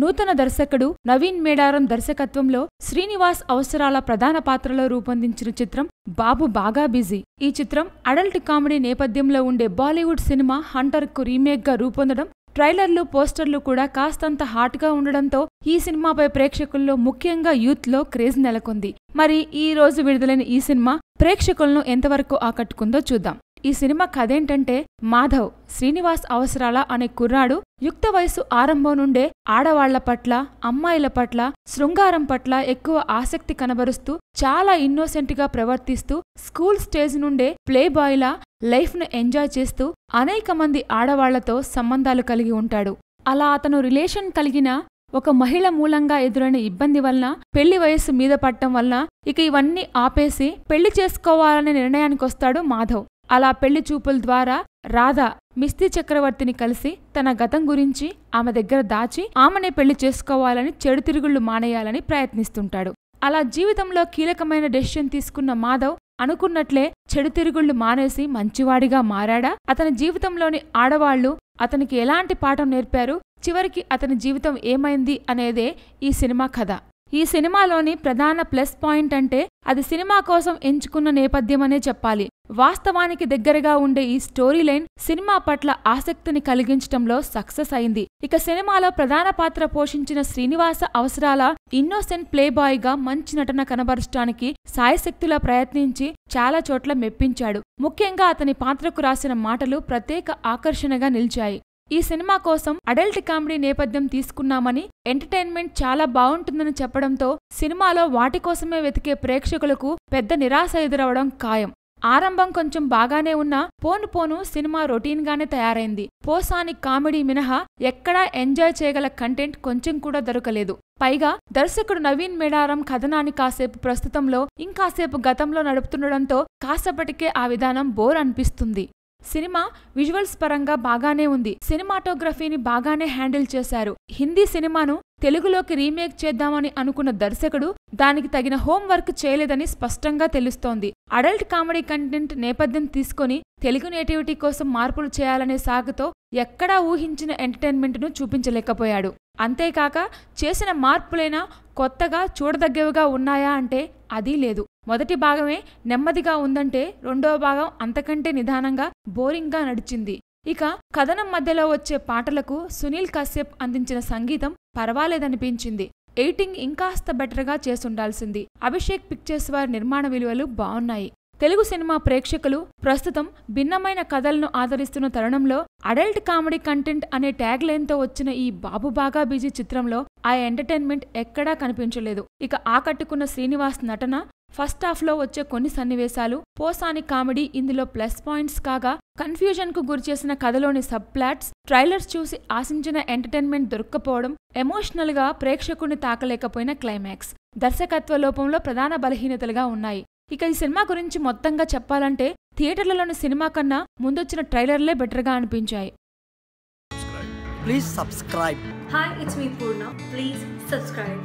నూతన దర్శకుడు నవీన్ మేడారం దర్శకత్వంలో శ్రీనివాస్ అవసరాల ప్రధాన పాత్రలో రూపొందించిన చిత్రం బాబు బాగా బిజీ ఈ చిత్రం అడల్ట్ కామెడీ నేపథ్యంలో ఉండే బాలీవుడ్ సినిమా హంటర్కు రీమేక్గా రూపొందడం ట్రైలర్లు పోస్టర్లు కూడా కాస్తంత హాట్గా ఉండడంతో ఈ సినిమాపై ప్రేక్షకుల్లో ముఖ్యంగా యూత్లో క్రేజ్ నెలకొంది మరి ఈ రోజు విడుదలైన ఈ సినిమా ప్రేక్షకులను ఎంతవరకు ఆకట్టుకుందో చూద్దాం ఈ సినిమా కథేంటంటే మాధవ్ శ్రీనివాస్ అవసరాల అనే కుర్రాడు యుక్త వయసు ఆరంభం నుండే ఆడవాళ్ల పట్ల అమ్మాయిల పట్ల శృంగారం పట్ల ఎక్కువ ఆసక్తి కనబరుస్తూ చాలా ఇన్నోసెంట్గా ప్రవర్తిస్తూ స్కూల్ స్టేజ్ నుండే ప్లే బాయ్లా లైఫ్ను ఎంజాయ్ చేస్తూ అనేక మంది ఆడవాళ్లతో సంబంధాలు కలిగి ఉంటాడు అలా అతను రిలేషన్ కలిగిన ఒక మహిళ మూలంగా ఎదురైన ఇబ్బంది వలన పెళ్లి వయస్సు మీద పడటం వలన ఇక ఇవన్నీ ఆపేసి పెళ్లి చేసుకోవాలనే నిర్ణయానికొస్తాడు మాధవ్ అలా పెళ్లి చూపుల ద్వారా రాధ మిస్తి చక్రవర్తిని కలిసి తన గతం గురించి ఆమె దగ్గర దాచి ఆమెనే పెళ్లి చేసుకోవాలని చెడు తిరుగుళ్లు మానేయాలని ప్రయత్నిస్తుంటాడు అలా జీవితంలో కీలకమైన డెసిషన్ తీసుకున్న మాధవ్ అనుకున్నట్లే చెడు తిరుగుళ్లు మానేసి మంచివాడిగా మారాడా అతని జీవితంలోని ఆడవాళ్లు అతనికి ఎలాంటి పాఠం నేర్పారు చివరికి అతని జీవితం ఏమైంది అనేదే ఈ సినిమా కథ ఈ సినిమాలోని ప్రధాన ప్లస్ పాయింట్ అంటే అది సినిమా కోసం ఎంచుకున్న నేపథ్యమనే చెప్పాలి వాస్తవానికి దగ్గరగా ఉండే ఈ స్టోరీ లైన్ సినిమా పట్ల ఆసక్తిని కలిగించటంలో సక్సెస్ అయింది ఇక సినిమాలో ప్రధాన పాత్ర పోషించిన శ్రీనివాస అవసరాల ఇన్నోసెంట్ ప్లేబాయ్ గా మంచి నటన కనబరచడానికి సాయశక్తిలా ప్రయత్నించి చాలా చోట్ల మెప్పించాడు ముఖ్యంగా అతని పాత్రకు రాసిన మాటలు ప్రత్యేక ఆకర్షణగా నిలిచాయి ఈ సినిమా కోసం అడల్ట్ కామెడీ నేపథ్యం తీసుకున్నామని ఎంటర్టైన్మెంట్ చాలా బాగుంటుందని చెప్పడంతో సినిమాలో వాటి కోసమే వెతికే ప్రేక్షకులకు పెద్ద నిరాశ ఎదురవడం ఖాయం ఆరంభం కొంచెం బాగానే ఉన్నా పోను పోను సినిమా రొటీన్గానే తయారైంది పోసాని కామెడీ మినహా ఎక్కడా ఎంజాయ్ చేయగల కంటెంట్ కొంచెం కూడా దొరకలేదు పైగా దర్శకుడు నవీన్ మేడారం కథనాన్ని కాసేపు ప్రస్తుతంలో ఇంకాసేపు గతంలో నడుపుతుండడంతో కాసేపటికే ఆ విధానం బోర్ అనిపిస్తుంది సినిమా విజువల్స్ పరంగా బాగానే ఉంది సినిమాటోగ్రఫీని బాగానే హ్యాండిల్ చేశారు హిందీ సినిమాను తెలుగులోకి రీమేక్ చేద్దామని అనుకున్న దర్శకుడు దానికి తగిన హోంవర్క్ చేయలేదని స్పష్టంగా తెలుస్తోంది అడల్ట్ కామెడీ కంటెంట్ నేపథ్యం తీసుకొని తెలుగు నేటివిటీ కోసం మార్పులు చేయాలనే సాగుతో ఎక్కడా ఊహించిన ఎంటర్టైన్మెంట్ను చూపించలేకపోయాడు అంతేకాక చేసిన మార్పులైనా కొత్తగా చూడదగ్గవిగా ఉన్నాయా అంటే అదీ లేదు మొదటి భాగమే నెమ్మదిగా ఉందంటే రెండవ భాగం అంతకంటే నిదానంగా బోరింగ్గా నడిచింది ఇక కథనం మధ్యలో వచ్చే పాటలకు సునీల్ కశ్యప్ అందించిన సంగీతం పర్వాలేదనిపించింది ఎయిటింగ్ ఇంకాస్త బెటర్గా చేసుండాల్సింది అభిషేక్ పిక్చర్స్ వారి నిర్మాణ విలువలు బాగున్నాయి తెలుగు సినిమా ప్రేక్షకులు ప్రస్తుతం భిన్నమైన కథలను ఆదరిస్తున్న తరుణంలో అడల్ట్ కామెడీ కంటెంట్ అనే ట్యాగ్ లైన్తో వచ్చిన ఈ బాబు బాగా బిజీ చిత్రంలో ఆ ఎంటర్టైన్మెంట్ ఎక్కడా కనిపించలేదు ఇక ఆకట్టుకున్న శ్రీనివాస్ నటన ఫస్ట్ లో వచ్చే కొన్ని సన్నివేశాలు పోసాని కామెడీ ఇందులో ప్లస్ పాయింట్స్ కాగా కన్ఫ్యూజన్కు గురిచేసిన కథలోని సబ్ ప్లాట్స్ ట్రైలర్స్ చూసి ఆశించిన ఎంటర్టైన్మెంట్ దొరక్కపోవడం ఎమోషనల్గా ప్రేక్షకుడిని తాకలేకపోయిన క్లైమాక్స్ దర్శకత్వ లోపంలో ప్రధాన బలహీనతలుగా ఉన్నాయి ఇక ఈ సినిమా గురించి మొత్తంగా చెప్పాలంటే థియేటర్లలోని సినిమా కన్నా ముందొచ్చిన ట్రైలర్లే బెటర్గా అనిపించాయి please subscribe hi it's me Purna please subscribe